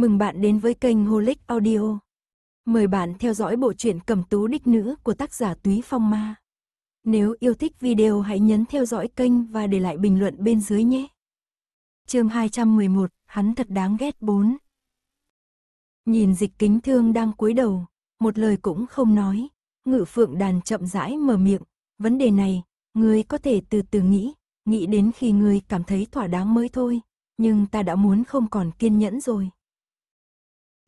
Mừng bạn đến với kênh Holic Audio. Mời bạn theo dõi bộ truyện Cẩm Tú Đích Nữ của tác giả Túy Phong Ma. Nếu yêu thích video hãy nhấn theo dõi kênh và để lại bình luận bên dưới nhé. Chương 211, hắn thật đáng ghét 4. Nhìn Dịch Kính Thương đang cúi đầu, một lời cũng không nói, Ngự Phượng đàn chậm rãi mở miệng, vấn đề này, ngươi có thể từ từ nghĩ, nghĩ đến khi ngươi cảm thấy thỏa đáng mới thôi, nhưng ta đã muốn không còn kiên nhẫn rồi.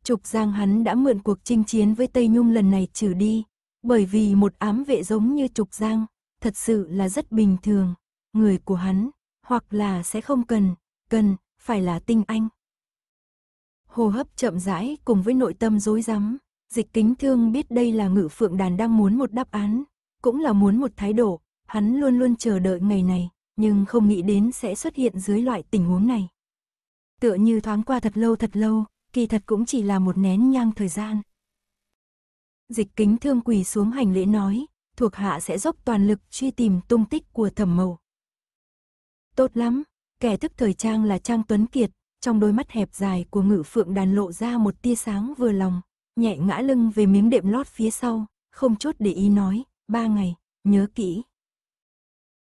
Trục Giang hắn đã mượn cuộc chinh chiến với Tây Nhung lần này trừ đi, bởi vì một ám vệ giống như Trục Giang, thật sự là rất bình thường, người của hắn, hoặc là sẽ không cần, cần, phải là tinh anh. Hồ hấp chậm rãi cùng với nội tâm rối rắm, dịch kính thương biết đây là ngự phượng đàn đang muốn một đáp án, cũng là muốn một thái độ, hắn luôn luôn chờ đợi ngày này, nhưng không nghĩ đến sẽ xuất hiện dưới loại tình huống này. Tựa như thoáng qua thật lâu thật lâu, kỳ thật cũng chỉ là một nén nhang thời gian. Dịch kính thương quỳ xuống hành lễ nói, thuộc hạ sẽ dốc toàn lực truy tìm tung tích của thẩm mầu. Tốt lắm, kẻ thức thời trang là Trang Tuấn Kiệt, trong đôi mắt hẹp dài của ngự phượng đàn lộ ra một tia sáng vừa lòng, nhẹ ngã lưng về miếng đệm lót phía sau, không chút để ý nói, ba ngày, nhớ kỹ.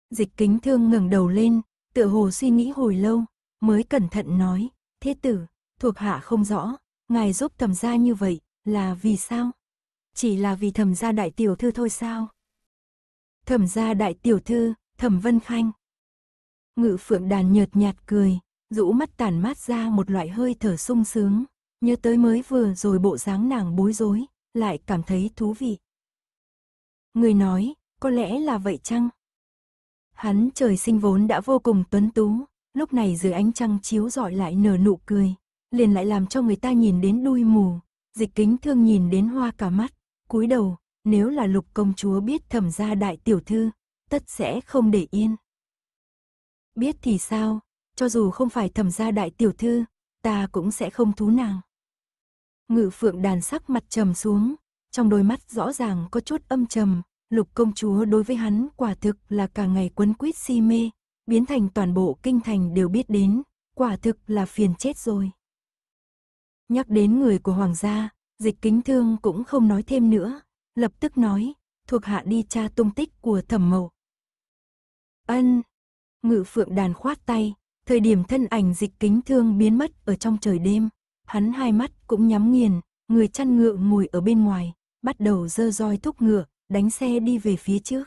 Dịch kính thương ngẩng đầu lên, tựa hồ suy nghĩ hồi lâu, mới cẩn thận nói, thế tử, thuộc hạ không rõ, ngài giúp thẩm gia như vậy, là vì sao? Chỉ là vì thẩm gia đại tiểu thư thôi sao? Thẩm gia đại tiểu thư, thẩm vân khanh. Ngự phượng đàn nhợt nhạt cười, rũ mắt tàn mát ra một loại hơi thở sung sướng, nhớ tới mới vừa rồi bộ dáng nàng bối rối, lại cảm thấy thú vị. Người nói, có lẽ là vậy chăng? Hắn trời sinh vốn đã vô cùng tuấn tú, lúc này dưới ánh trăng chiếu rọi lại nở nụ cười, liền lại làm cho người ta nhìn đến đuôi mù, dịch kính thương nhìn đến hoa cả mắt, cúi đầu, nếu là lục công chúa biết thẩm gia đại tiểu thư, tất sẽ không để yên. Biết thì sao, cho dù không phải thẩm gia đại tiểu thư, ta cũng sẽ không thú nàng. Ngự phượng đàn sắc mặt trầm xuống, trong đôi mắt rõ ràng có chút âm trầm, lục công chúa đối với hắn quả thực là cả ngày quấn quýt si mê, biến thành toàn bộ kinh thành đều biết đến, quả thực là phiền chết rồi. Nhắc đến người của hoàng gia, dịch kính thương cũng không nói thêm nữa, lập tức nói, thuộc hạ đi tra tung tích của thẩm mậu. Ân, ngự phượng đàn khoát tay, thời điểm thân ảnh dịch kính thương biến mất ở trong trời đêm, hắn hai mắt cũng nhắm nghiền, người chăn ngựa ngồi ở bên ngoài, bắt đầu dơ roi thúc ngựa, đánh xe đi về phía trước.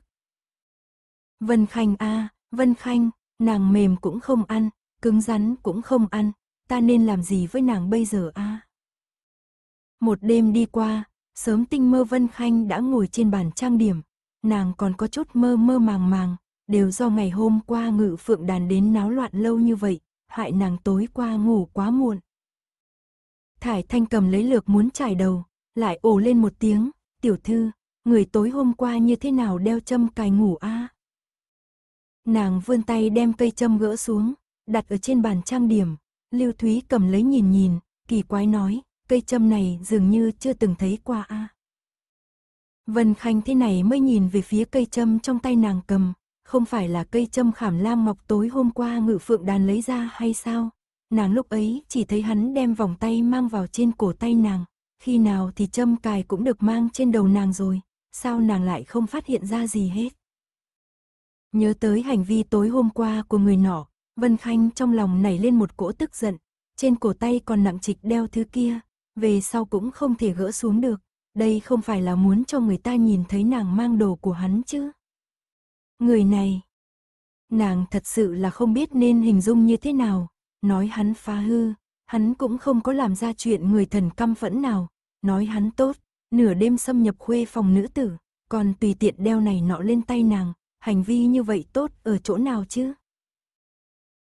Vân Khanh a, Vân Khanh, nàng mềm cũng không ăn, cứng rắn cũng không ăn, ta nên làm gì với nàng bây giờ a? À? Một đêm đi qua, sớm tinh mơ Vân Khanh đã ngồi trên bàn trang điểm, nàng còn có chút mơ mơ màng màng, đều do ngày hôm qua ngự phượng đàn đến náo loạn lâu như vậy, hại nàng tối qua ngủ quá muộn. Thải Thanh cầm lấy lược muốn trải đầu, lại ồ lên một tiếng, tiểu thư, người tối hôm qua như thế nào đeo châm cài ngủ a? À? Nàng vươn tay đem cây châm gỡ xuống, đặt ở trên bàn trang điểm, Lưu Thúy cầm lấy nhìn nhìn, kỳ quái nói, cây châm này dường như chưa từng thấy qua a. Vân Khanh thế này mới nhìn về phía cây châm trong tay nàng cầm, không phải là cây châm khảm lam ngọc tối hôm qua ngự phượng đàn lấy ra hay sao? Nàng lúc ấy chỉ thấy hắn đem vòng tay mang vào trên cổ tay nàng, khi nào thì châm cài cũng được mang trên đầu nàng rồi, sao nàng lại không phát hiện ra gì hết? Nhớ tới hành vi tối hôm qua của người nọ, Vân Khanh trong lòng nảy lên một cỗ tức giận, trên cổ tay còn nặng trịch đeo thứ kia, về sau cũng không thể gỡ xuống được, đây không phải là muốn cho người ta nhìn thấy nàng mang đồ của hắn chứ. Người này, nàng thật sự là không biết nên hình dung như thế nào, nói hắn phá hư, hắn cũng không có làm ra chuyện người thần căm phẫn nào, nói hắn tốt, nửa đêm xâm nhập khuê phòng nữ tử, còn tùy tiện đeo này nọ lên tay nàng, hành vi như vậy tốt ở chỗ nào chứ?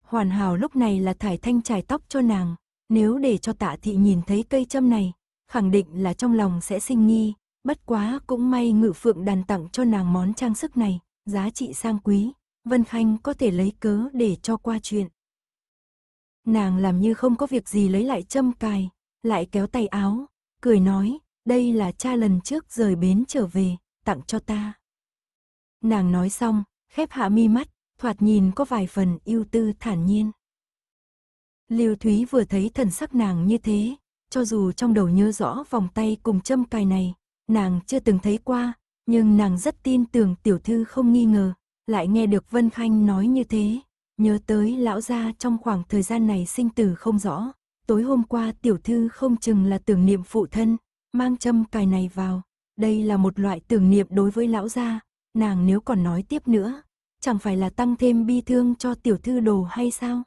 hoàn hảo lúc này là thải thanh trải tóc cho nàng. Nếu để cho tạ thị nhìn thấy cây châm này, khẳng định là trong lòng sẽ sinh nghi, bất quá cũng may ngự phượng đàn tặng cho nàng món trang sức này, giá trị sang quý, Vân Khanh có thể lấy cớ để cho qua chuyện. Nàng làm như không có việc gì lấy lại châm cài, lại kéo tay áo, cười nói, đây là cha lần trước rời bến trở về, tặng cho ta. Nàng nói xong, khép hạ mi mắt, thoạt nhìn có vài phần ưu tư thản nhiên. Liêu Thúy vừa thấy thần sắc nàng như thế, cho dù trong đầu nhớ rõ vòng tay cùng châm cài này, nàng chưa từng thấy qua, nhưng nàng rất tin tưởng tiểu thư không nghi ngờ, lại nghe được Vân Khanh nói như thế, nhớ tới lão gia trong khoảng thời gian này sinh tử không rõ, tối hôm qua tiểu thư không chừng là tưởng niệm phụ thân, mang châm cài này vào, đây là một loại tưởng niệm đối với lão gia, nàng nếu còn nói tiếp nữa, chẳng phải là tăng thêm bi thương cho tiểu thư đồ hay sao?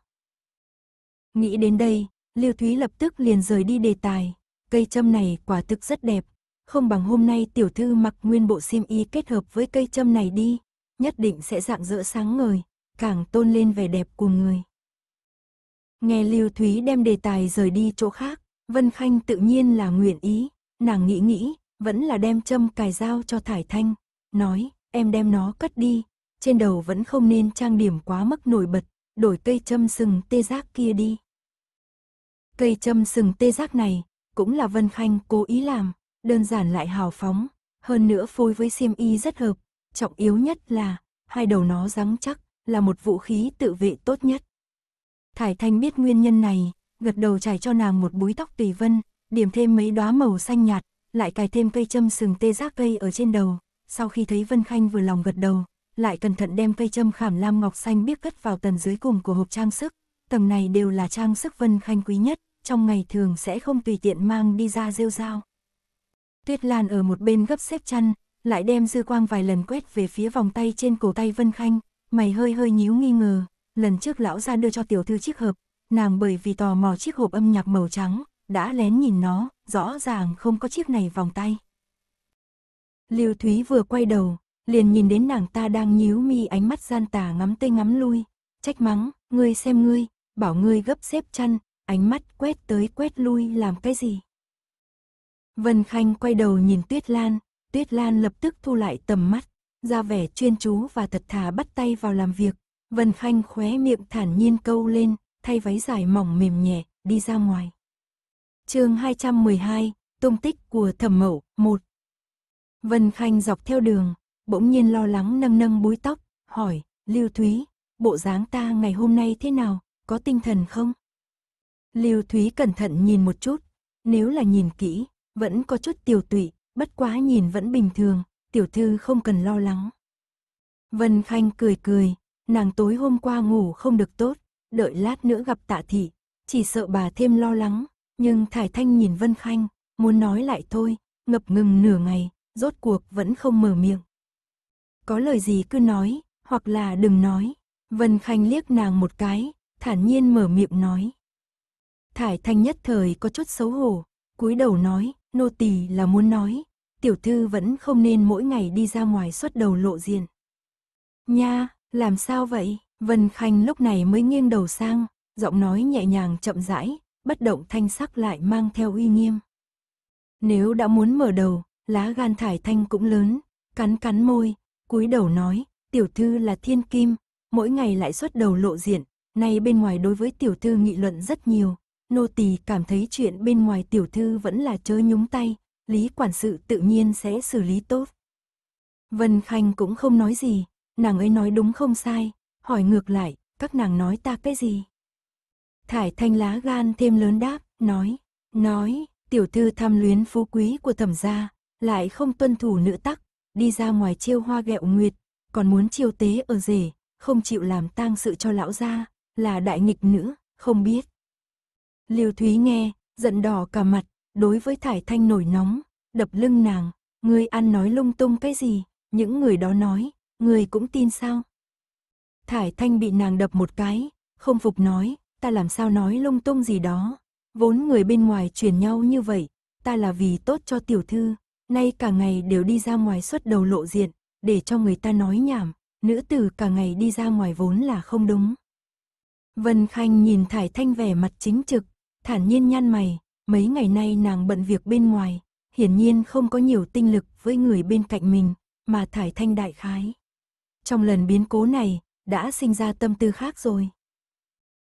Nghĩ đến đây, Liêu Thúy lập tức liền rời đi đề tài, cây châm này quả thực rất đẹp, không bằng hôm nay tiểu thư mặc nguyên bộ xiêm y kết hợp với cây châm này đi, nhất định sẽ dạng dỡ sáng ngời, càng tôn lên vẻ đẹp của người. Nghe Lưu Thúy đem đề tài rời đi chỗ khác, Vân Khanh tự nhiên là nguyện ý, nàng nghĩ nghĩ, vẫn là đem châm cài dao cho Thải Thanh, nói, em đem nó cất đi, trên đầu vẫn không nên trang điểm quá mức nổi bật, đổi cây châm sừng tê giác kia đi. Cây châm sừng tê giác này, cũng là Vân Khanh cố ý làm, đơn giản lại hào phóng, hơn nữa phối với xiêm y rất hợp, trọng yếu nhất là, hai đầu nó rắn chắc, là một vũ khí tự vệ tốt nhất. Thải Thanh biết nguyên nhân này, gật đầu trải cho nàng một búi tóc tùy vân, điểm thêm mấy đóa màu xanh nhạt, lại cài thêm cây châm sừng tê giác cây ở trên đầu. Sau khi thấy Vân Khanh vừa lòng gật đầu, lại cẩn thận đem cây châm khảm lam ngọc xanh biết cất vào tầng dưới cùng của hộp trang sức, tầng này đều là trang sức vân khanh quý nhất, trong ngày thường sẽ không tùy tiện mang đi ra rêu rao. Tuyết Lan ở một bên gấp xếp chăn, lại đem dư quang vài lần quét về phía vòng tay trên cổ tay Vân Khanh, mày hơi hơi nhíu nghi ngờ, lần trước lão ra đưa cho tiểu thư chiếc hộp, nàng bởi vì tò mò chiếc hộp âm nhạc màu trắng, đã lén nhìn nó, rõ ràng không có chiếc này vòng tay. Lưu Thúy vừa quay đầu, liền nhìn đến nàng ta đang nhíu mi ánh mắt gian tà ngắm tây ngắm lui, trách mắng, ngươi xem ngươi, bảo ngươi gấp xếp chăn, ánh mắt quét tới quét lui làm cái gì. Vân Khanh quay đầu nhìn Tuyết Lan, Tuyết Lan lập tức thu lại tầm mắt, ra vẻ chuyên chú và thật thà bắt tay vào làm việc. Vân Khanh khóe miệng thản nhiên câu lên, thay váy dài mỏng mềm nhẹ, đi ra ngoài. chương 212, Tung tích của Thẩm Mậu, 1 Vân Khanh dọc theo đường, bỗng nhiên lo lắng nâng nâng búi tóc, hỏi, Lưu Thúy, bộ dáng ta ngày hôm nay thế nào, có tinh thần không? Lưu Thúy cẩn thận nhìn một chút, nếu là nhìn kỹ, vẫn có chút tiểu tụy, bất quá nhìn vẫn bình thường, tiểu thư không cần lo lắng. Vân Khanh cười cười, nàng tối hôm qua ngủ không được tốt, đợi lát nữa gặp tạ thị, chỉ sợ bà thêm lo lắng, nhưng Thải Thanh nhìn Vân Khanh, muốn nói lại thôi, ngập ngừng nửa ngày, rốt cuộc vẫn không mở miệng có lời gì cứ nói, hoặc là đừng nói. Vân Khanh liếc nàng một cái, thản nhiên mở miệng nói. Thải Thanh nhất thời có chút xấu hổ, cúi đầu nói, nô tỳ là muốn nói, tiểu thư vẫn không nên mỗi ngày đi ra ngoài xuất đầu lộ diện. Nha, làm sao vậy? Vân Khanh lúc này mới nghiêng đầu sang, giọng nói nhẹ nhàng chậm rãi, bất động thanh sắc lại mang theo uy nghiêm. Nếu đã muốn mở đầu, lá gan Thải Thanh cũng lớn, cắn cắn môi, cúi đầu nói, tiểu thư là thiên kim, mỗi ngày lại xuất đầu lộ diện, nay bên ngoài đối với tiểu thư nghị luận rất nhiều, nô tỳ cảm thấy chuyện bên ngoài tiểu thư vẫn là chớ nhúng tay, lý quản sự tự nhiên sẽ xử lý tốt. Vân Khanh cũng không nói gì, nàng ấy nói đúng không sai, hỏi ngược lại, các nàng nói ta cái gì? Thải thanh lá gan thêm lớn đáp, nói, nói, tiểu thư tham luyến phú quý của thẩm gia, lại không tuân thủ nữ tắc, đi ra ngoài chiêu hoa ghẹo nguyệt, còn muốn chiêu tế ở rể, không chịu làm tang sự cho lão gia, là đại nghịch nữ, không biết. Liêu Thúy nghe, giận đỏ cả mặt, đối với Thải Thanh nổi nóng, đập lưng nàng, ngươi ăn nói lung tung cái gì, những người đó nói, ngươi cũng tin sao? Thải Thanh bị nàng đập một cái, không phục nói, ta làm sao nói lung tung gì đó, vốn người bên ngoài truyền nhau như vậy, ta là vì tốt cho tiểu thư, nay cả ngày đều đi ra ngoài xuất đầu lộ diện, để cho người ta nói nhảm, nữ tử cả ngày đi ra ngoài vốn là không đúng. Vân Khanh nhìn Thải Thanh vẻ mặt chính trực, thản nhiên nhăn mày, mấy ngày nay nàng bận việc bên ngoài, hiển nhiên không có nhiều tinh lực với người bên cạnh mình, mà Thải Thanh đại khái. Trong lần biến cố này, đã sinh ra tâm tư khác rồi.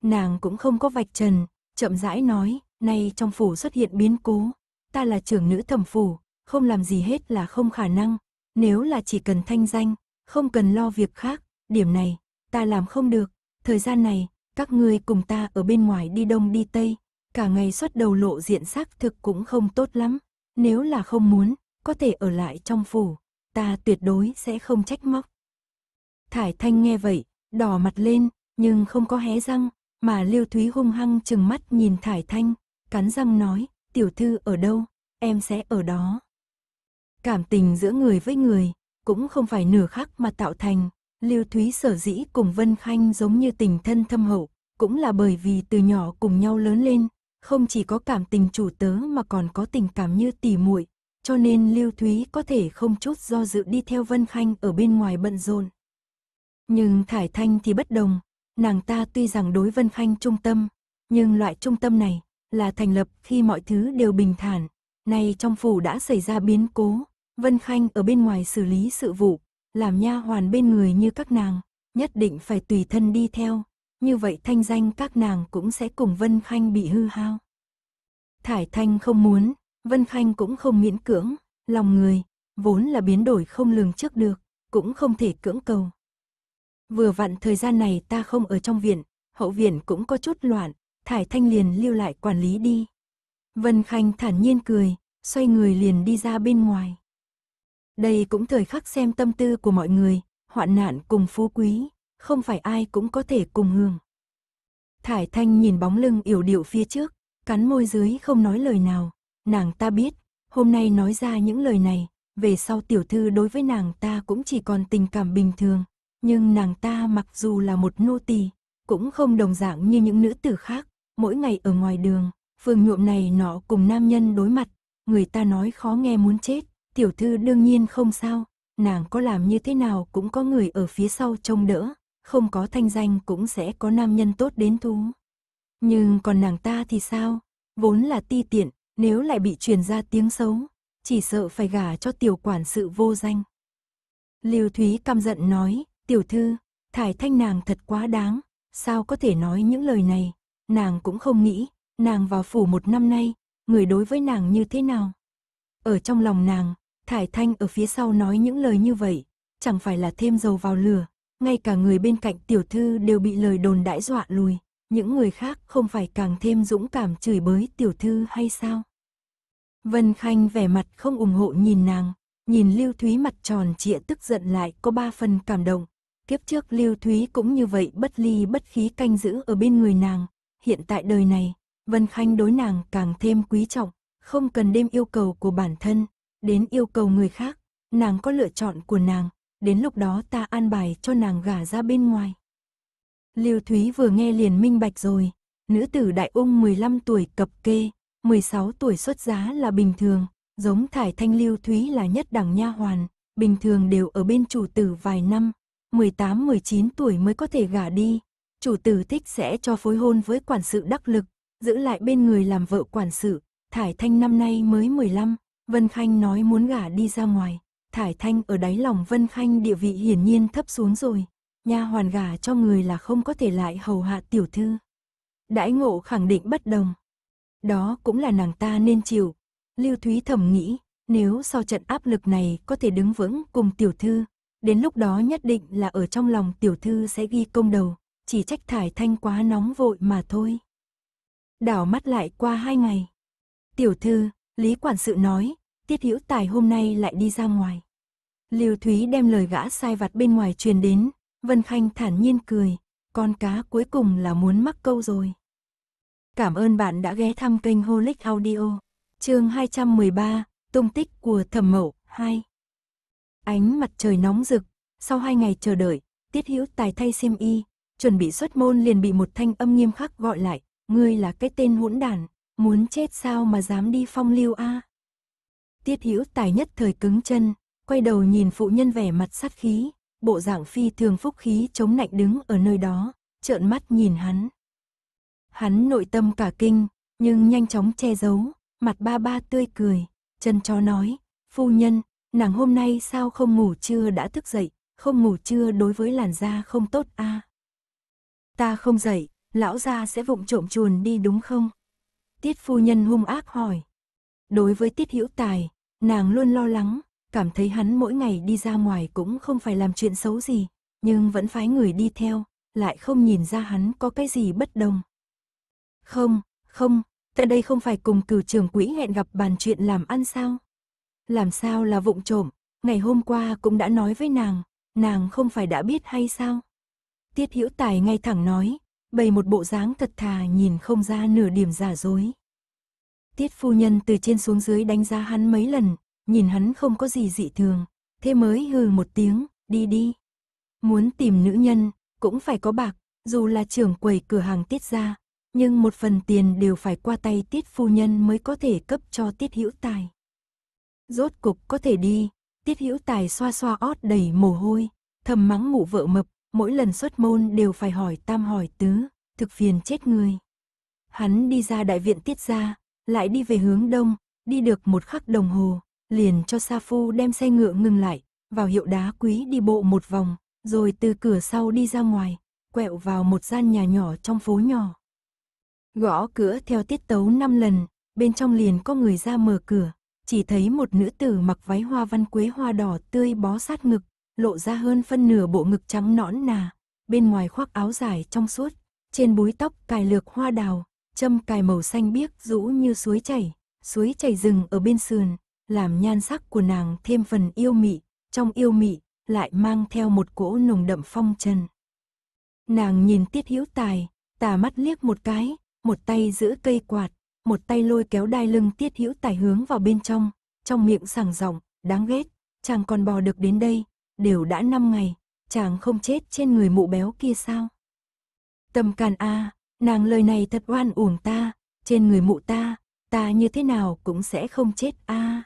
Nàng cũng không có vạch trần, chậm rãi nói, nay trong phủ xuất hiện biến cố, ta là trưởng nữ thẩm phủ, không làm gì hết là không khả năng, nếu là chỉ cần thanh danh, không cần lo việc khác, điểm này, ta làm không được, thời gian này, các ngươi cùng ta ở bên ngoài đi đông đi tây, cả ngày xuất đầu lộ diện xác thực cũng không tốt lắm, nếu là không muốn, có thể ở lại trong phủ, ta tuyệt đối sẽ không trách móc. Thải Thanh nghe vậy, đỏ mặt lên, nhưng không có hé răng, mà Liêu Thúy hung hăng chừng mắt nhìn Thải Thanh, cắn răng nói, tiểu thư ở đâu, em sẽ ở đó. Cảm tình giữa người với người, cũng không phải nửa khắc mà tạo thành. Lưu Thúy sở dĩ cùng Vân Khanh giống như tình thân thâm hậu, cũng là bởi vì từ nhỏ cùng nhau lớn lên, không chỉ có cảm tình chủ tớ mà còn có tình cảm như tỉ muội, cho nên Lưu Thúy có thể không chút do dự đi theo Vân Khanh ở bên ngoài bận rộn. Nhưng Thải Thanh thì bất đồng, nàng ta tuy rằng đối Vân Khanh trung tâm, nhưng loại trung tâm này là thành lập khi mọi thứ đều bình thản, nay trong phủ đã xảy ra biến cố, Vân Khanh ở bên ngoài xử lý sự vụ, làm nha hoàn bên người như các nàng, nhất định phải tùy thân đi theo, như vậy thanh danh các nàng cũng sẽ cùng Vân Khanh bị hư hao. Thải Thanh không muốn, Vân Khanh cũng không miễn cưỡng, lòng người, vốn là biến đổi không lường trước được, cũng không thể cưỡng cầu. Vừa vặn thời gian này ta không ở trong viện, hậu viện cũng có chút loạn, Thải Thanh liền lưu lại quản lý đi. Vân Khanh thản nhiên cười, xoay người liền đi ra bên ngoài. Đây cũng thời khắc xem tâm tư của mọi người, hoạn nạn cùng phú quý, không phải ai cũng có thể cùng hưởng. Thải Thanh nhìn bóng lưng yểu điệu phía trước, cắn môi dưới không nói lời nào, nàng ta biết, hôm nay nói ra những lời này, về sau tiểu thư đối với nàng ta cũng chỉ còn tình cảm bình thường, nhưng nàng ta mặc dù là một nô tỳ, cũng không đồng dạng như những nữ tử khác, mỗi ngày ở ngoài đường, phường nhuộm này nọ cùng nam nhân đối mặt, người ta nói khó nghe muốn chết, Tiểu thư đương nhiên không sao, nàng có làm như thế nào cũng có người ở phía sau trông đỡ, không có thanh danh cũng sẽ có nam nhân tốt đến thú. Nhưng còn nàng ta thì sao? Vốn là ti tiện, nếu lại bị truyền ra tiếng xấu, chỉ sợ phải gả cho tiểu quản sự vô danh. liêu Thúy căm giận nói, tiểu thư, thải thanh nàng thật quá đáng, sao có thể nói những lời này, nàng cũng không nghĩ, nàng vào phủ một năm nay, người đối với nàng như thế nào. Ở trong lòng nàng, Thải Thanh ở phía sau nói những lời như vậy, chẳng phải là thêm dầu vào lửa, ngay cả người bên cạnh tiểu thư đều bị lời đồn đãi dọa lùi, những người khác không phải càng thêm dũng cảm chửi bới tiểu thư hay sao? Vân Khanh vẻ mặt không ủng hộ nhìn nàng, nhìn Lưu Thúy mặt tròn trịa tức giận lại có ba phần cảm động. Kiếp trước Lưu Thúy cũng như vậy bất ly bất khí canh giữ ở bên người nàng, hiện tại đời này, Vân Khanh đối nàng càng thêm quý trọng, không cần đêm yêu cầu của bản thân, đến yêu cầu người khác, nàng có lựa chọn của nàng, đến lúc đó ta an bài cho nàng gả ra bên ngoài. Lưu Thúy vừa nghe liền minh bạch rồi, nữ tử đại ung 15 tuổi cập kê, 16 tuổi xuất giá là bình thường, giống thải thanh Lưu Thúy là nhất đẳng nha hoàn, bình thường đều ở bên chủ tử vài năm, 18-19 tuổi mới có thể gả đi. Chủ tử thích sẽ cho phối hôn với quản sự đắc lực, giữ lại bên người làm vợ quản sự, thải thanh năm nay mới 15, Vân Khanh nói muốn gả đi ra ngoài, thải thanh ở đáy lòng Vân Khanh địa vị hiển nhiên thấp xuống rồi, nha hoàn gả cho người là không có thể lại hầu hạ tiểu thư. Đãi ngộ khẳng định bất đồng. Đó cũng là nàng ta nên chịu. Lưu Thúy thầm nghĩ, nếu sau trận áp lực này có thể đứng vững cùng tiểu thư, đến lúc đó nhất định là ở trong lòng tiểu thư sẽ ghi công đầu, chỉ trách thải thanh quá nóng vội mà thôi. Đảo mắt lại qua hai ngày. Tiểu thư, Lý Quản sự nói, Tiết Hữu Tài hôm nay lại đi ra ngoài. Lưu Thúy đem lời gã sai vặt bên ngoài truyền đến, Vân Khanh thản nhiên cười, con cá cuối cùng là muốn mắc câu rồi. Cảm ơn bạn đã ghé thăm kênh Holic Audio, chương 213, tung tích của thẩm mậu 2. Ánh mặt trời nóng rực, sau hai ngày chờ đợi, Tiết Hữu Tài thay xiêm y, chuẩn bị xuất môn liền bị một thanh âm nghiêm khắc gọi lại, ngươi là cái tên hỗn đản, muốn chết sao mà dám đi phong lưu a? À? Tiết hữu tài nhất thời cứng chân, quay đầu nhìn phụ nhân vẻ mặt sát khí, bộ dạng phi thường phúc khí chống nạnh đứng ở nơi đó, trợn mắt nhìn hắn. Hắn nội tâm cả kinh, nhưng nhanh chóng che giấu, mặt ba ba tươi cười, chân chó nói, phu nhân, nàng hôm nay sao không ngủ trưa đã thức dậy, không ngủ trưa đối với làn da không tốt a Ta không dậy, lão gia sẽ vụng trộm chuồn đi đúng không? Tiết phu nhân hung ác hỏi. Đối với Tiết Hữu Tài, nàng luôn lo lắng, cảm thấy hắn mỗi ngày đi ra ngoài cũng không phải làm chuyện xấu gì, nhưng vẫn phái người đi theo, lại không nhìn ra hắn có cái gì bất đồng. Không, không, tại đây không phải cùng cử trưởng quỹ hẹn gặp bàn chuyện làm ăn sao? Làm sao là vụng trộm, ngày hôm qua cũng đã nói với nàng, nàng không phải đã biết hay sao? Tiết Hữu Tài ngay thẳng nói, bày một bộ dáng thật thà nhìn không ra nửa điểm giả dối. Tiết phu nhân từ trên xuống dưới đánh giá hắn mấy lần, nhìn hắn không có gì dị thường, thế mới hừ một tiếng, đi đi. Muốn tìm nữ nhân, cũng phải có bạc, dù là trưởng quầy cửa hàng tiết ra, nhưng một phần tiền đều phải qua tay tiết phu nhân mới có thể cấp cho tiết hữu tài. Rốt cục có thể đi, tiết hữu tài xoa xoa ót đầy mồ hôi, thầm mắng mụ vợ mập, mỗi lần xuất môn đều phải hỏi tam hỏi tứ, thực phiền chết người. Hắn đi ra đại viện tiết ra, lại đi về hướng đông, đi được một khắc đồng hồ, liền cho Sa Phu đem xe ngựa ngừng lại, vào hiệu đá quý đi bộ một vòng, rồi từ cửa sau đi ra ngoài, quẹo vào một gian nhà nhỏ trong phố nhỏ. Gõ cửa theo tiết tấu năm lần, bên trong liền có người ra mở cửa, chỉ thấy một nữ tử mặc váy hoa văn quế hoa đỏ tươi bó sát ngực, lộ ra hơn phân nửa bộ ngực trắng nõn nà, bên ngoài khoác áo dài trong suốt, trên búi tóc cài lược hoa đào, châm cài màu xanh biếc rũ như suối chảy, suối chảy rừng ở bên sườn, làm nhan sắc của nàng thêm phần yêu mị, trong yêu mị lại mang theo một cỗ nồng đậm phong trần. Nàng nhìn Tiết Hữu Tài, tà mắt liếc một cái, một tay giữ cây quạt, một tay lôi kéo đai lưng Tiết Hữu Tài hướng vào bên trong, trong miệng sảng giọng, đáng ghét, chàng còn bò được đến đây, đều đã năm ngày, chàng không chết trên người mụ béo kia sao? Tâm can a, Nàng lời này thật oan uổng ta, trên người mụ ta, ta như thế nào cũng sẽ không chết a. À.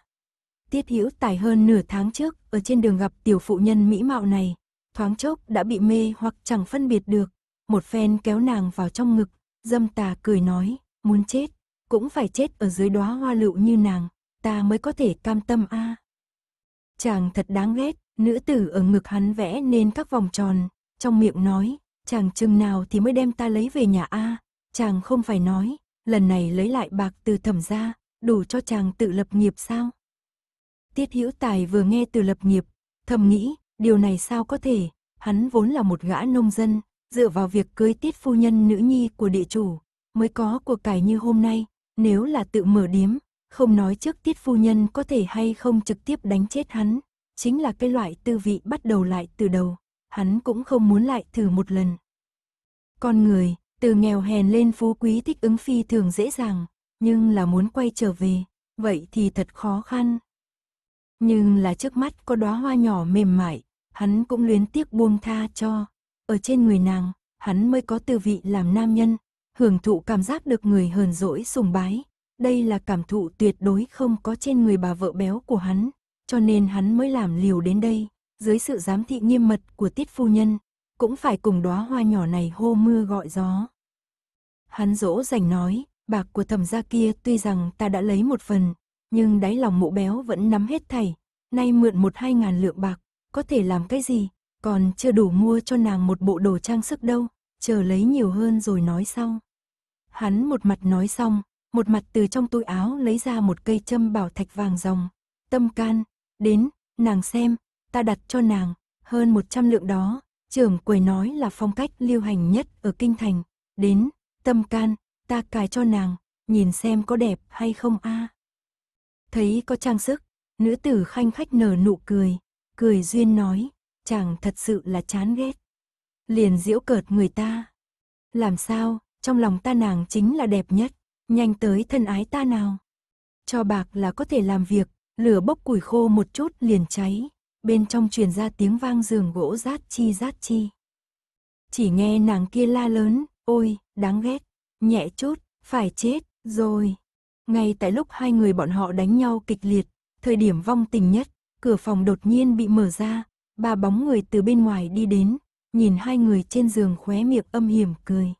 Tiết Hữu Tài hơn nửa tháng trước, ở trên đường gặp tiểu phụ nhân mỹ mạo này, thoáng chốc đã bị mê hoặc chẳng phân biệt được, một phen kéo nàng vào trong ngực, dâm tà cười nói, muốn chết, cũng phải chết ở dưới đóa hoa lựu như nàng, ta mới có thể cam tâm a. À. Chàng thật đáng ghét, nữ tử ở ngực hắn vẽ nên các vòng tròn, trong miệng nói, chàng chừng nào thì mới đem ta lấy về nhà a chàng không phải nói, lần này lấy lại bạc từ thẩm gia đủ cho chàng tự lập nghiệp sao? Tiết hữu tài vừa nghe từ lập nghiệp, thầm nghĩ, điều này sao có thể, hắn vốn là một gã nông dân, dựa vào việc cưới tiết phu nhân nữ nhi của địa chủ, mới có cuộc cải như hôm nay, nếu là tự mở điếm, không nói trước tiết phu nhân có thể hay không trực tiếp đánh chết hắn, chính là cái loại tư vị bắt đầu lại từ đầu hắn cũng không muốn lại thử một lần. Con người, từ nghèo hèn lên phú quý thích ứng phi thường dễ dàng, nhưng là muốn quay trở về, vậy thì thật khó khăn. Nhưng là trước mắt có đóa hoa nhỏ mềm mại, hắn cũng luyến tiếc buông tha cho. Ở trên người nàng, hắn mới có tư vị làm nam nhân, hưởng thụ cảm giác được người hờn dỗi sùng bái. Đây là cảm thụ tuyệt đối không có trên người bà vợ béo của hắn, cho nên hắn mới làm liều đến đây dưới sự giám thị nghiêm mật của tiết phu nhân, cũng phải cùng đóa hoa nhỏ này hô mưa gọi gió. Hắn dỗ dành nói, bạc của thẩm gia kia tuy rằng ta đã lấy một phần, nhưng đáy lòng mụ béo vẫn nắm hết thảy, nay mượn một hai ngàn lượng bạc, có thể làm cái gì, còn chưa đủ mua cho nàng một bộ đồ trang sức đâu, chờ lấy nhiều hơn rồi nói sau. Hắn một mặt nói xong, một mặt từ trong túi áo lấy ra một cây châm bảo thạch vàng ròng, tâm can, đến, nàng xem, ta đặt cho nàng, hơn 100 lượng đó, trưởng quầy nói là phong cách lưu hành nhất ở kinh thành, đến, tâm can, ta cài cho nàng, nhìn xem có đẹp hay không a. À. Thấy có trang sức, nữ tử khanh khách nở nụ cười, cười duyên nói, chàng thật sự là chán ghét. Liền diễu cợt người ta. Làm sao, trong lòng ta nàng chính là đẹp nhất, nhanh tới thân ái ta nào. Cho bạc là có thể làm việc, lửa bốc củi khô một chút liền cháy bên trong truyền ra tiếng vang giường gỗ rát chi rát chi. Chỉ nghe nàng kia la lớn, ôi, đáng ghét, nhẹ chút, phải chết, rồi. Ngay tại lúc hai người bọn họ đánh nhau kịch liệt, thời điểm vong tình nhất, cửa phòng đột nhiên bị mở ra, ba bóng người từ bên ngoài đi đến, nhìn hai người trên giường khóe miệng âm hiểm cười.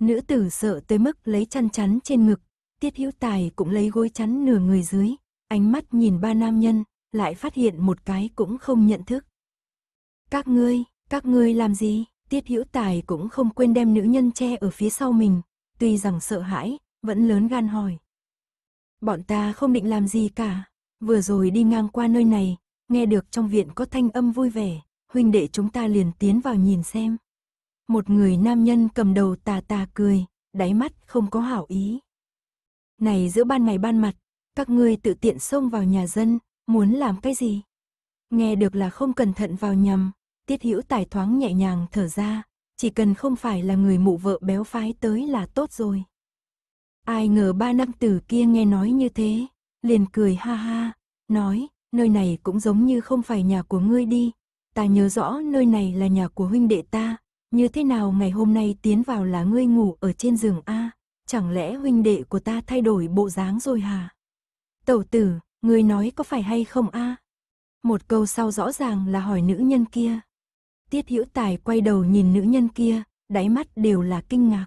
Nữ tử sợ tới mức lấy chăn chắn trên ngực, tiết hữu tài cũng lấy gối chắn nửa người dưới, ánh mắt nhìn ba nam nhân, lại phát hiện một cái cũng không nhận thức. Các ngươi, các ngươi làm gì? Tiết hữu tài cũng không quên đem nữ nhân che ở phía sau mình, tuy rằng sợ hãi, vẫn lớn gan hỏi. Bọn ta không định làm gì cả, vừa rồi đi ngang qua nơi này, nghe được trong viện có thanh âm vui vẻ, huynh đệ chúng ta liền tiến vào nhìn xem. Một người nam nhân cầm đầu tà tà cười, đáy mắt không có hảo ý. Này giữa ban ngày ban mặt, các ngươi tự tiện xông vào nhà dân, Muốn làm cái gì? Nghe được là không cẩn thận vào nhầm, tiết hữu tài thoáng nhẹ nhàng thở ra, chỉ cần không phải là người mụ vợ béo phái tới là tốt rồi. Ai ngờ ba năm tử kia nghe nói như thế, liền cười ha ha, nói, nơi này cũng giống như không phải nhà của ngươi đi, ta nhớ rõ nơi này là nhà của huynh đệ ta, như thế nào ngày hôm nay tiến vào là ngươi ngủ ở trên giường A, chẳng lẽ huynh đệ của ta thay đổi bộ dáng rồi hả? Tẩu tử, Người nói có phải hay không a? Một câu sau rõ ràng là hỏi nữ nhân kia. Tiết Hữu Tài quay đầu nhìn nữ nhân kia, đáy mắt đều là kinh ngạc.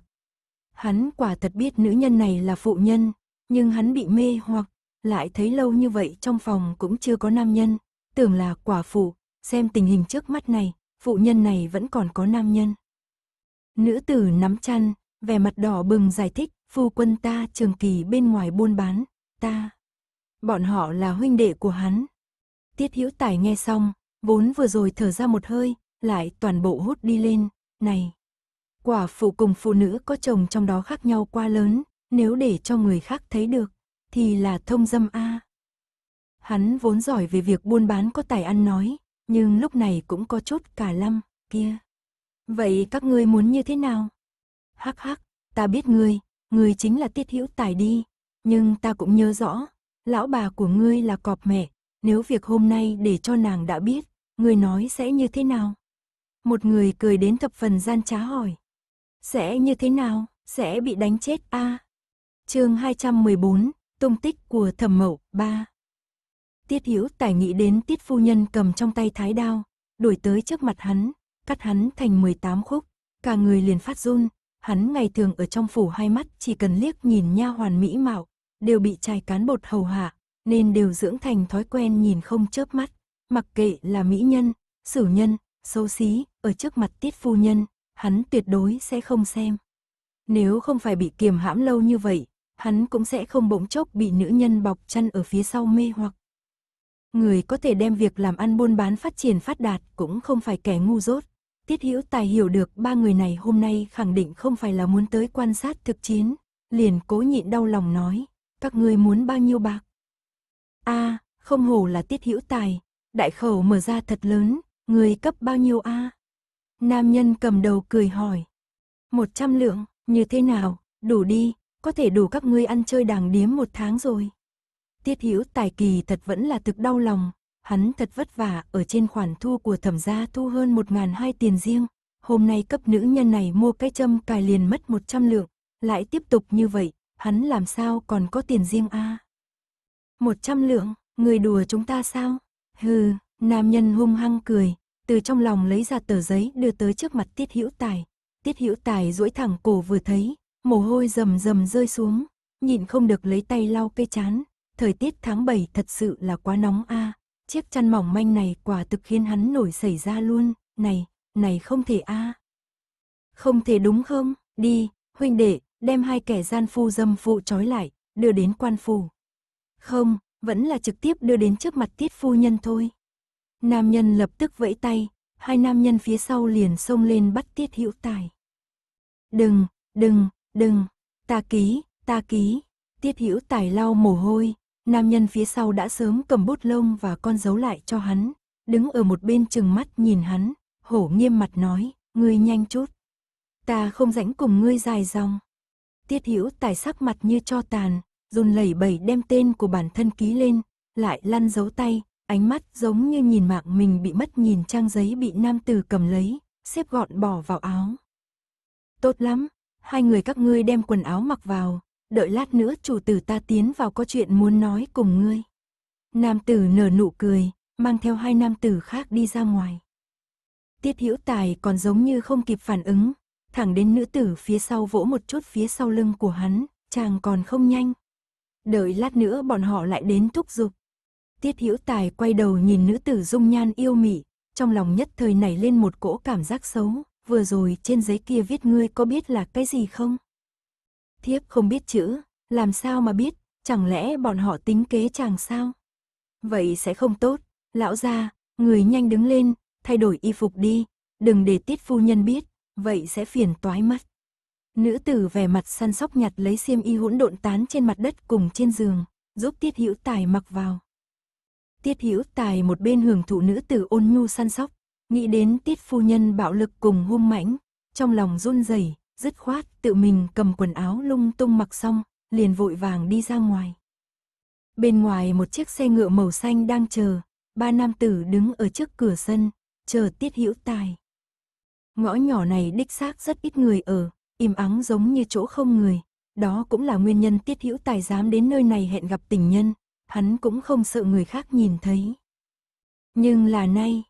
Hắn quả thật biết nữ nhân này là phụ nhân, nhưng hắn bị mê hoặc, lại thấy lâu như vậy trong phòng cũng chưa có nam nhân, tưởng là quả phụ, xem tình hình trước mắt này, phụ nhân này vẫn còn có nam nhân. Nữ tử nắm chăn, vẻ mặt đỏ bừng giải thích, phu quân ta trường kỳ bên ngoài buôn bán, ta bọn họ là huynh đệ của hắn. Tiết Hữu Tài nghe xong, vốn vừa rồi thở ra một hơi, lại toàn bộ hút đi lên, này. Quả phụ cùng phụ nữ có chồng trong đó khác nhau quá lớn, nếu để cho người khác thấy được, thì là thông dâm A. Hắn vốn giỏi về việc buôn bán có tài ăn nói, nhưng lúc này cũng có chút cả lâm kia. Vậy các ngươi muốn như thế nào? Hắc hắc, ta biết ngươi, ngươi chính là tiết hữu tài đi, nhưng ta cũng nhớ rõ, lão bà của ngươi là cọp mẹ, nếu việc hôm nay để cho nàng đã biết, ngươi nói sẽ như thế nào? Một người cười đến thập phần gian trá hỏi. Sẽ như thế nào? Sẽ bị đánh chết a à? chương 214, tung tích của thẩm mậu 3 Tiết Hữu Tài nghĩ đến Tiết Phu Nhân cầm trong tay thái đao, đuổi tới trước mặt hắn, cắt hắn thành 18 khúc, cả người liền phát run, hắn ngày thường ở trong phủ hai mắt chỉ cần liếc nhìn nha hoàn mỹ mạo, đều bị trai cán bột hầu hạ, nên đều dưỡng thành thói quen nhìn không chớp mắt, mặc kệ là mỹ nhân, sử nhân, xấu xí, ở trước mặt tiết phu nhân, hắn tuyệt đối sẽ không xem. Nếu không phải bị kiềm hãm lâu như vậy, hắn cũng sẽ không bỗng chốc bị nữ nhân bọc chăn ở phía sau mê hoặc. Người có thể đem việc làm ăn buôn bán phát triển phát đạt cũng không phải kẻ ngu dốt. Tiết Hữu Tài hiểu được ba người này hôm nay khẳng định không phải là muốn tới quan sát thực chiến, liền cố nhịn đau lòng nói, các ngươi muốn bao nhiêu bạc? A, à, không hổ là tiết hữu tài, đại khẩu mở ra thật lớn, người cấp bao nhiêu a? À? Nam nhân cầm đầu cười hỏi. Một trăm lượng, như thế nào, đủ đi, có thể đủ các ngươi ăn chơi đàng điếm một tháng rồi. Tiết hữu tài kỳ thật vẫn là thực đau lòng, hắn thật vất vả ở trên khoản thu của thẩm gia thu hơn một ngàn hai tiền riêng. Hôm nay cấp nữ nhân này mua cái châm cài liền mất một trăm lượng, lại tiếp tục như vậy, hắn làm sao còn có tiền riêng a Một trăm lượng, người đùa chúng ta sao? Hừ, nam nhân hung hăng cười, từ trong lòng lấy ra tờ giấy đưa tới trước mặt Tiết Hữu Tài. Tiết Hữu Tài duỗi thẳng cổ vừa thấy, mồ hôi rầm rầm rơi xuống, nhịn không được lấy tay lau cây chán. Thời tiết tháng 7 thật sự là quá nóng a, chiếc chăn mỏng manh này quả thực khiến hắn nổi xảy ra luôn, này, này không thể a. Không thể đúng không? Đi, huynh đệ, đem hai kẻ gian phu dâm phụ trói lại, đưa đến quan phủ. Không, vẫn là trực tiếp đưa đến trước mặt tiết phu nhân thôi. Nam nhân lập tức vẫy tay, hai nam nhân phía sau liền xông lên bắt tiết hữu tài. Đừng, đừng, đừng, ta ký, ta ký, tiết hữu tài lau mồ hôi, nam nhân phía sau đã sớm cầm bút lông và con dấu lại cho hắn, đứng ở một bên chừng mắt nhìn hắn, hổ nghiêm mặt nói, ngươi nhanh chút. Ta không rảnh cùng ngươi dài dòng. Tiết Hữu Tài sắc mặt như cho tàn, run lẩy bẩy đem tên của bản thân ký lên, lại lăn giấu tay, ánh mắt giống như nhìn mạng mình bị mất nhìn trang giấy bị nam tử cầm lấy, xếp gọn bỏ vào áo. Tốt lắm, hai người các ngươi đem quần áo mặc vào, đợi lát nữa chủ tử ta tiến vào có chuyện muốn nói cùng ngươi. Nam tử nở nụ cười, mang theo hai nam tử khác đi ra ngoài. Tiết Hữu Tài còn giống như không kịp phản ứng, thẳng đến nữ tử phía sau vỗ một chút phía sau lưng của hắn, chàng còn không nhanh. Đợi lát nữa bọn họ lại đến thúc giục. Tiết Hữu Tài quay đầu nhìn nữ tử dung nhan yêu mị, trong lòng nhất thời nảy lên một cỗ cảm giác xấu, vừa rồi trên giấy kia viết ngươi có biết là cái gì không? Thiếp không biết chữ, làm sao mà biết, chẳng lẽ bọn họ tính kế chàng sao? Vậy sẽ không tốt, lão gia, người nhanh đứng lên, thay đổi y phục đi, đừng để tiết phu nhân biết, vậy sẽ phiền toái mất. Nữ tử vẻ mặt săn sóc nhặt lấy xiêm y hỗn độn tán trên mặt đất cùng trên giường, giúp Tiết Hữu Tài mặc vào. Tiết Hữu Tài một bên hưởng thụ nữ tử ôn nhu săn sóc, nghĩ đến Tiết phu nhân bạo lực cùng hung mãnh, trong lòng run rẩy, dứt khoát tự mình cầm quần áo lung tung mặc xong, liền vội vàng đi ra ngoài. Bên ngoài một chiếc xe ngựa màu xanh đang chờ, ba nam tử đứng ở trước cửa sân, chờ Tiết Hữu Tài. Ngõ nhỏ này đích xác rất ít người ở, im ắng giống như chỗ không người. Đó cũng là nguyên nhân Tiết Hữu Tài dám đến nơi này hẹn gặp tình nhân, hắn cũng không sợ người khác nhìn thấy. Nhưng là nay,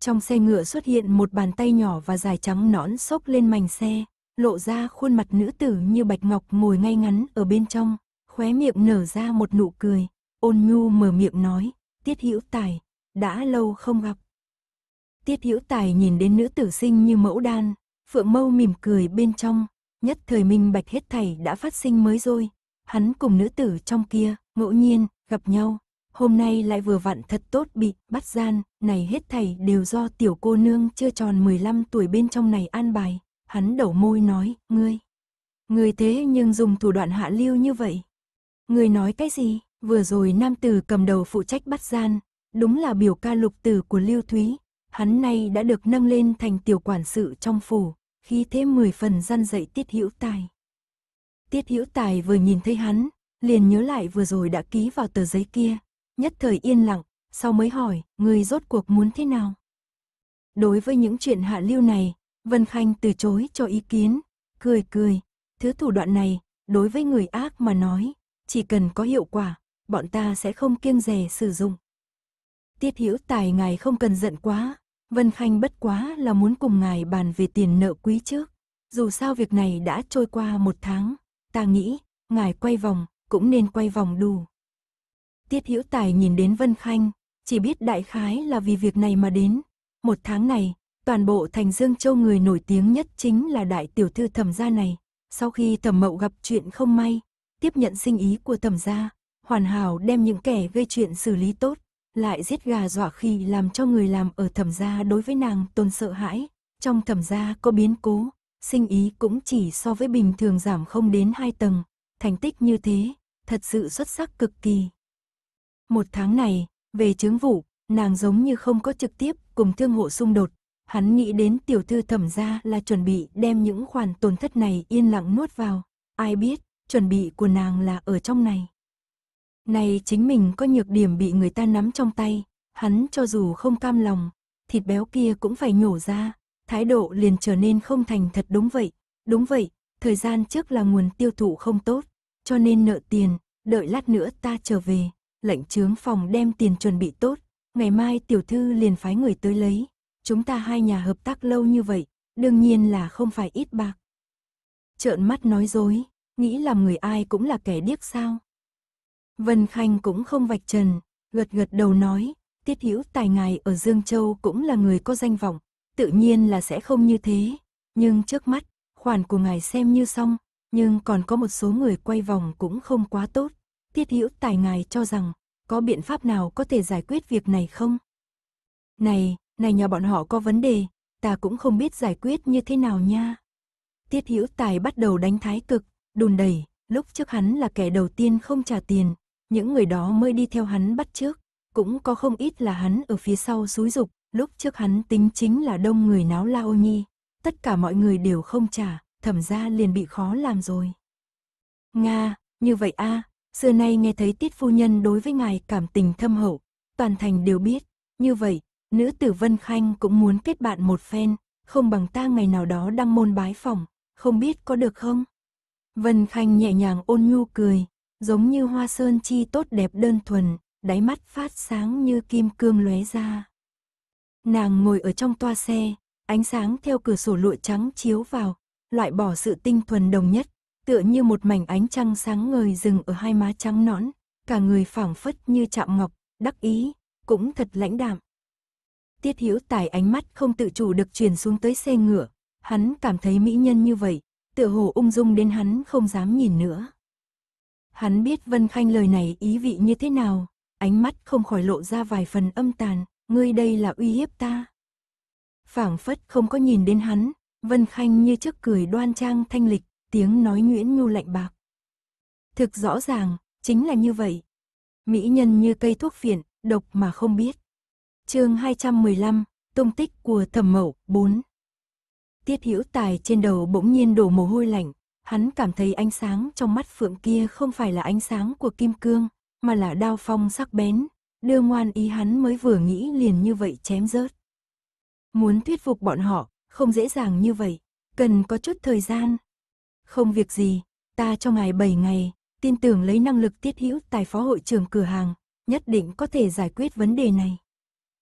trong xe ngựa xuất hiện một bàn tay nhỏ và dài trắng nõn xốc lên mảnh xe, lộ ra khuôn mặt nữ tử như bạch ngọc ngồi ngay ngắn ở bên trong, khóe miệng nở ra một nụ cười, ôn nhu mở miệng nói, Tiết Hữu Tài, đã lâu không gặp. Tiết Hữu Tài nhìn đến nữ tử sinh như mẫu đan, Phượng Mâu mỉm cười bên trong, nhất thời minh bạch hết thầy đã phát sinh mới rồi. Hắn cùng nữ tử trong kia, ngẫu nhiên, gặp nhau, hôm nay lại vừa vặn thật tốt bị bắt gian, này hết thầy đều do tiểu cô nương chưa tròn 15 tuổi bên trong này an bài. Hắn đầu môi nói, ngươi, ngươi thế nhưng dùng thủ đoạn hạ lưu như vậy. Ngươi nói cái gì, vừa rồi nam tử cầm đầu phụ trách bắt gian, đúng là biểu ca lục tử của Lưu Thúy, hắn nay đã được nâng lên thành tiểu quản sự trong phủ, khi thế mười phần răn dạy Tiết Hữu Tài. Tiết Hữu Tài vừa nhìn thấy hắn, liền nhớ lại vừa rồi đã ký vào tờ giấy kia, nhất thời yên lặng, sau mới hỏi, người rốt cuộc muốn thế nào? Đối với những chuyện hạ lưu này, Vân Khanh từ chối cho ý kiến, cười cười, thứ thủ đoạn này, đối với người ác mà nói, chỉ cần có hiệu quả, bọn ta sẽ không kiêng dè sử dụng. Tiết Hữu Tài ngài không cần giận quá, Vân Khanh bất quá là muốn cùng ngài bàn về tiền nợ quý trước. Dù sao việc này đã trôi qua một tháng, ta nghĩ, ngài quay vòng, cũng nên quay vòng đủ. Tiết Hữu Tài nhìn đến Vân Khanh, chỉ biết đại khái là vì việc này mà đến. Một tháng này, toàn bộ thành Dương Châu người nổi tiếng nhất chính là đại tiểu thư thẩm gia này. Sau khi thẩm mậu gặp chuyện không may, tiếp nhận sinh ý của thẩm gia, hoàn hảo đem những kẻ gây chuyện xử lý tốt, lại giết gà dọa khỉ làm cho người làm ở thẩm gia đối với nàng tôn sợ hãi. Trong thẩm gia có biến cố, sinh ý cũng chỉ so với bình thường giảm không đến hai tầng, thành tích như thế, thật sự xuất sắc cực kỳ. Một tháng này, về chứng vụ, nàng giống như không có trực tiếp cùng thương hộ xung đột, hắn nghĩ đến tiểu thư thẩm gia là chuẩn bị đem những khoản tổn thất này yên lặng nuốt vào, ai biết, chuẩn bị của nàng là ở trong này. Này chính mình có nhược điểm bị người ta nắm trong tay, hắn cho dù không cam lòng, thịt béo kia cũng phải nhổ ra, thái độ liền trở nên không thành thật đúng vậy, đúng vậy, thời gian trước là nguồn tiêu thụ không tốt, cho nên nợ tiền, đợi lát nữa ta trở về, lệnh trướng phòng đem tiền chuẩn bị tốt, ngày mai tiểu thư liền phái người tới lấy, chúng ta hai nhà hợp tác lâu như vậy, đương nhiên là không phải ít bạc. Trợn mắt nói dối, nghĩ làm người ai cũng là kẻ điếc sao, Vân Khanh cũng không vạch trần, gật gật đầu nói, tiết hữu tài ngài ở Dương Châu cũng là người có danh vọng, tự nhiên là sẽ không như thế. Nhưng trước mắt, khoản của ngài xem như xong, nhưng còn có một số người quay vòng cũng không quá tốt. Tiết hữu tài ngài cho rằng, có biện pháp nào có thể giải quyết việc này không? Này, này nhà bọn họ có vấn đề, ta cũng không biết giải quyết như thế nào nha. Tiết hữu tài bắt đầu đánh thái cực, đùn đẩy, lúc trước hắn là kẻ đầu tiên không trả tiền, những người đó mới đi theo hắn bắt trước, cũng có không ít là hắn ở phía sau xúi dục, lúc trước hắn tính chính là đông người náo lao nhi, tất cả mọi người đều không trả, thẩm ra liền bị khó làm rồi. Nga, như vậy a à, xưa nay nghe thấy tiết phu nhân đối với ngài cảm tình thâm hậu, toàn thành đều biết, như vậy, nữ tử Vân Khanh cũng muốn kết bạn một phen, không bằng ta ngày nào đó đăng môn bái phòng, không biết có được không? Vân Khanh nhẹ nhàng ôn nhu cười, giống như hoa sơn chi tốt đẹp đơn thuần, đáy mắt phát sáng như kim cương lóe ra. Nàng ngồi ở trong toa xe, ánh sáng theo cửa sổ lụa trắng chiếu vào, loại bỏ sự tinh thuần đồng nhất, tựa như một mảnh ánh trăng sáng ngời rừng ở hai má trắng nõn, cả người phảng phất như chạm ngọc, đắc ý, cũng thật lãnh đạm. Tiết Hiểu Tài ánh mắt không tự chủ được truyền xuống tới xe ngựa, hắn cảm thấy mỹ nhân như vậy, tựa hồ ung dung đến hắn không dám nhìn nữa. Hắn biết Vân Khanh lời này ý vị như thế nào, ánh mắt không khỏi lộ ra vài phần âm tàn, ngươi đây là uy hiếp ta. phảng phất không có nhìn đến hắn, Vân Khanh như trước cười đoan trang thanh lịch, tiếng nói nhuyễn nhu lạnh bạc. Thực rõ ràng, chính là như vậy. Mỹ nhân như cây thuốc phiện, độc mà không biết. chương 215, tung tích của thẩm mậu 4 Tiết hữu tài trên đầu bỗng nhiên đổ mồ hôi lạnh, Hắn cảm thấy ánh sáng trong mắt Phượng kia không phải là ánh sáng của kim cương, mà là đao phong sắc bén, đưa ngoan ý hắn mới vừa nghĩ liền như vậy chém rớt. Muốn thuyết phục bọn họ, không dễ dàng như vậy, cần có chút thời gian. Không việc gì, ta cho ngài 7 ngày, tin tưởng lấy năng lực tiết hữu tài phó hội trưởng cửa hàng, nhất định có thể giải quyết vấn đề này.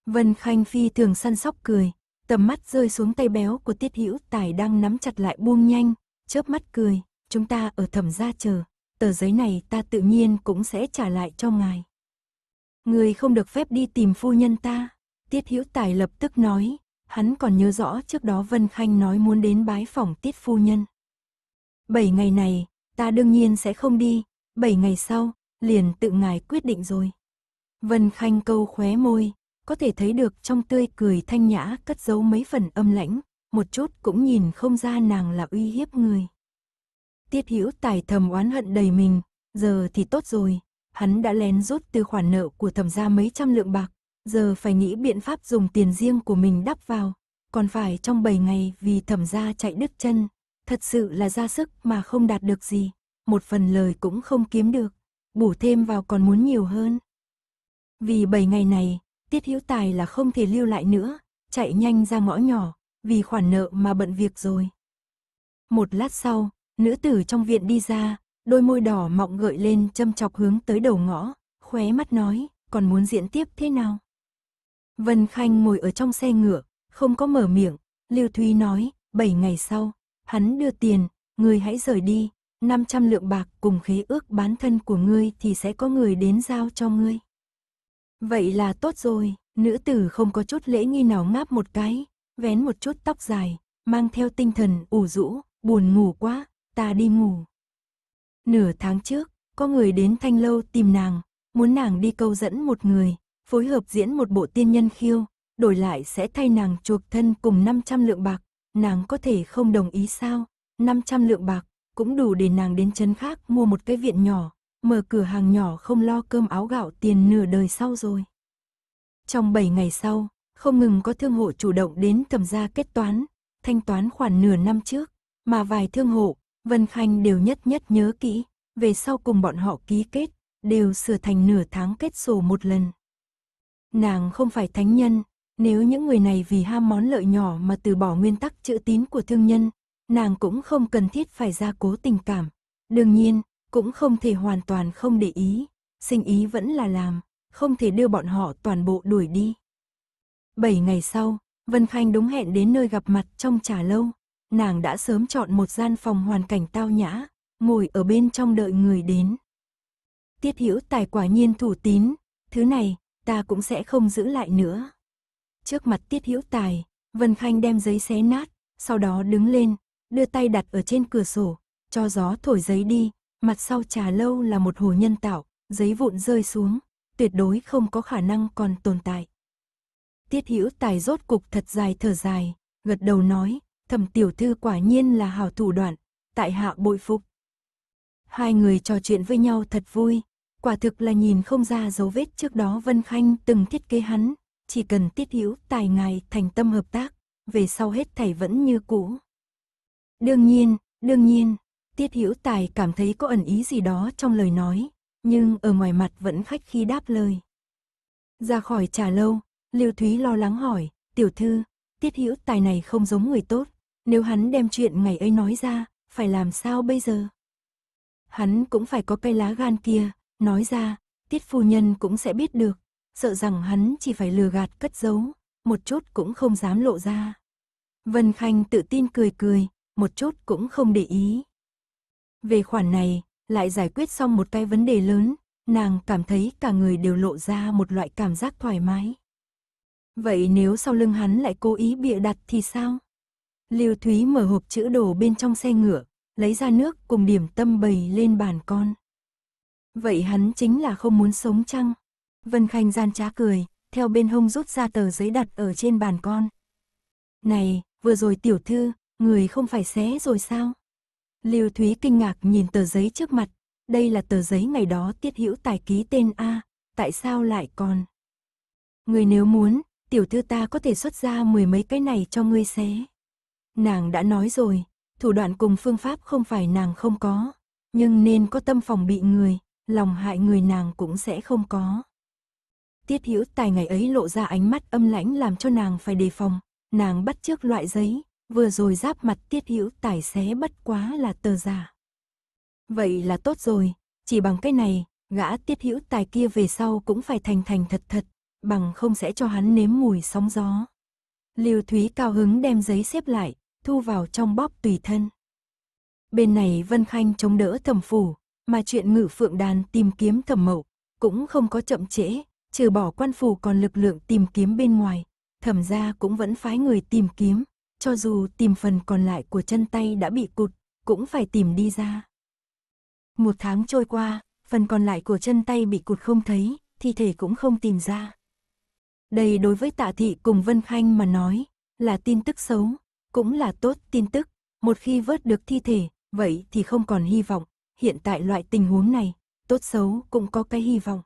Vân Khanh Phi thường săn sóc cười, tầm mắt rơi xuống tay béo của tiết hữu tài đang nắm chặt lại buông nhanh, chớp mắt cười, chúng ta ở thẩm gia chờ, tờ giấy này ta tự nhiên cũng sẽ trả lại cho ngài. Người không được phép đi tìm phu nhân ta, Tiết Hữu Tài lập tức nói, hắn còn nhớ rõ trước đó Vân Khanh nói muốn đến bái phòng Tiết phu nhân. Bảy ngày này, ta đương nhiên sẽ không đi, bảy ngày sau, liền tự ngài quyết định rồi. Vân Khanh câu khóe môi, có thể thấy được trong tươi cười thanh nhã cất giấu mấy phần âm lãnh, một chút cũng nhìn không ra nàng là uy hiếp người. Tiết hữu tài thầm oán hận đầy mình, giờ thì tốt rồi, hắn đã lén rút từ khoản nợ của thẩm gia mấy trăm lượng bạc, giờ phải nghĩ biện pháp dùng tiền riêng của mình đắp vào, còn phải trong 7 ngày vì thẩm gia chạy đứt chân, thật sự là ra sức mà không đạt được gì, một phần lời cũng không kiếm được, bổ thêm vào còn muốn nhiều hơn. Vì 7 ngày này, Tiết Hữu Tài là không thể lưu lại nữa, chạy nhanh ra ngõ nhỏ, vì khoản nợ mà bận việc rồi. Một lát sau, nữ tử trong viện đi ra, đôi môi đỏ mọng gợi lên châm chọc hướng tới đầu ngõ, khóe mắt nói, còn muốn diễn tiếp thế nào? Vân Khanh ngồi ở trong xe ngựa, không có mở miệng, Lưu Thúy nói, 7 ngày sau, hắn đưa tiền, người hãy rời đi, 500 lượng bạc cùng khế ước bán thân của ngươi thì sẽ có người đến giao cho ngươi. Vậy là tốt rồi, nữ tử không có chút lễ nghi nào ngáp một cái, vén một chút tóc dài, mang theo tinh thần ủ rũ, buồn ngủ quá, ta đi ngủ. Nửa tháng trước, có người đến Thanh Lâu tìm nàng, muốn nàng đi câu dẫn một người, phối hợp diễn một bộ tiên nhân khiêu, đổi lại sẽ thay nàng chuộc thân cùng 500 lượng bạc, nàng có thể không đồng ý sao? 500 lượng bạc cũng đủ để nàng đến chân khác mua một cái viện nhỏ, mở cửa hàng nhỏ không lo cơm áo gạo tiền nửa đời sau rồi. Trong 7 ngày sau, không ngừng có thương hộ chủ động đến thẩm gia kết toán, thanh toán khoản nửa năm trước, mà vài thương hộ, Vân Khanh đều nhất nhất nhớ kỹ, về sau cùng bọn họ ký kết, đều sửa thành nửa tháng kết sổ một lần. Nàng không phải thánh nhân, nếu những người này vì ham món lợi nhỏ mà từ bỏ nguyên tắc chữ tín của thương nhân, nàng cũng không cần thiết phải ra cố tình cảm. Đương nhiên, cũng không thể hoàn toàn không để ý, sinh ý vẫn là làm, không thể đưa bọn họ toàn bộ đuổi đi. 7 ngày sau, Vân Khanh đúng hẹn đến nơi gặp mặt trong trà lâu. Nàng đã sớm chọn một gian phòng hoàn cảnh tao nhã, ngồi ở bên trong đợi người đến. Tiết Hữu Tài quả nhiên thủ tín, thứ này ta cũng sẽ không giữ lại nữa. Trước mặt Tiết Hữu Tài, Vân Khanh đem giấy xé nát, sau đó đứng lên, đưa tay đặt ở trên cửa sổ, cho gió thổi giấy đi, mặt sau trà lâu là một hồ nhân tạo, giấy vụn rơi xuống, tuyệt đối không có khả năng còn tồn tại tiết hữu tài rốt cục thật dài thở dài, gật đầu nói, thẩm tiểu thư quả nhiên là hảo thủ đoạn, tại hạ bội phục. Hai người trò chuyện với nhau thật vui, quả thực là nhìn không ra dấu vết trước đó Vân Khanh từng thiết kế hắn, chỉ cần tiết hữu tài ngài thành tâm hợp tác, về sau hết thảy vẫn như cũ. Đương nhiên, đương nhiên, tiết hữu tài cảm thấy có ẩn ý gì đó trong lời nói, nhưng ở ngoài mặt vẫn khách khi đáp lời. Ra khỏi trà lâu, Lưu Thúy lo lắng hỏi, tiểu thư, tiết hữu tài này không giống người tốt, nếu hắn đem chuyện ngày ấy nói ra, phải làm sao bây giờ? Hắn cũng phải có cây lá gan kia, nói ra, tiết phu nhân cũng sẽ biết được, sợ rằng hắn chỉ phải lừa gạt cất giấu, một chút cũng không dám lộ ra. Vân Khanh tự tin cười cười, một chút cũng không để ý. Về khoản này, lại giải quyết xong một cái vấn đề lớn, nàng cảm thấy cả người đều lộ ra một loại cảm giác thoải mái. Vậy nếu sau lưng hắn lại cố ý bịa đặt thì sao? Lưu Thúy mở hộp chữ đồ bên trong xe ngựa, lấy ra nước cùng điểm tâm bầy lên bàn con. Vậy hắn chính là không muốn sống chăng? Vân Khanh gian trá cười, theo bên hông rút ra tờ giấy đặt ở trên bàn con. Này, vừa rồi tiểu thư, người không phải xé rồi sao? Lưu Thúy kinh ngạc nhìn tờ giấy trước mặt, đây là tờ giấy ngày đó tiết hữu tài ký tên A, tại sao lại còn? Người nếu muốn, tiểu thư ta có thể xuất ra mười mấy cái này cho ngươi xé. Nàng đã nói rồi, thủ đoạn cùng phương pháp không phải nàng không có, nhưng nên có tâm phòng bị người, lòng hại người nàng cũng sẽ không có. Tiết hữu tài ngày ấy lộ ra ánh mắt âm lãnh làm cho nàng phải đề phòng, nàng bắt trước loại giấy, vừa rồi giáp mặt tiết hữu tài xé bất quá là tờ giả. Vậy là tốt rồi, chỉ bằng cái này, gã tiết hữu tài kia về sau cũng phải thành thành thật thật, bằng không sẽ cho hắn nếm mùi sóng gió. Lưu Thúy cao hứng đem giấy xếp lại, thu vào trong bóp tùy thân. Bên này Vân Khanh chống đỡ thẩm phủ, mà chuyện ngự phượng đàn tìm kiếm thẩm mậu, cũng không có chậm trễ, trừ bỏ quan phủ còn lực lượng tìm kiếm bên ngoài, thẩm ra cũng vẫn phái người tìm kiếm, cho dù tìm phần còn lại của chân tay đã bị cụt, cũng phải tìm đi ra. Một tháng trôi qua, phần còn lại của chân tay bị cụt không thấy, thi thể cũng không tìm ra. Đây đối với Tạ Thị cùng Vân Khanh mà nói, là tin tức xấu, cũng là tốt tin tức. Một khi vớt được thi thể, vậy thì không còn hy vọng. Hiện tại loại tình huống này, tốt xấu cũng có cái hy vọng.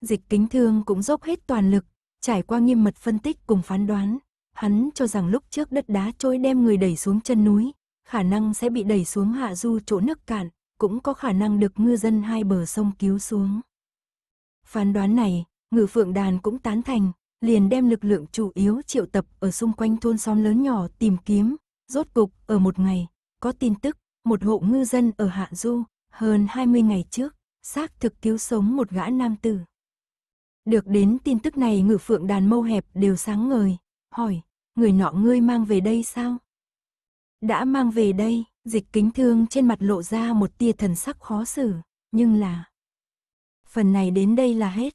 Dịch kính thương cũng dốc hết toàn lực, trải qua nghiêm mật phân tích cùng phán đoán. Hắn cho rằng lúc trước đất đá trôi đem người đẩy xuống chân núi, khả năng sẽ bị đẩy xuống hạ du chỗ nước cạn, cũng có khả năng được ngư dân hai bờ sông cứu xuống. Phán đoán này, ngự phượng đàn cũng tán thành, liền đem lực lượng chủ yếu triệu tập ở xung quanh thôn xóm lớn nhỏ tìm kiếm. Rốt cục, ở một ngày, có tin tức, một hộ ngư dân ở Hạ Du, hơn 20 ngày trước, xác thực cứu sống một gã nam tử. Được đến tin tức này ngự phượng đàn mâu hẹp đều sáng ngời, hỏi, người nọ ngươi mang về đây sao? Đã mang về đây, dịch kính thương trên mặt lộ ra một tia thần sắc khó xử, nhưng là... Phần này đến đây là hết.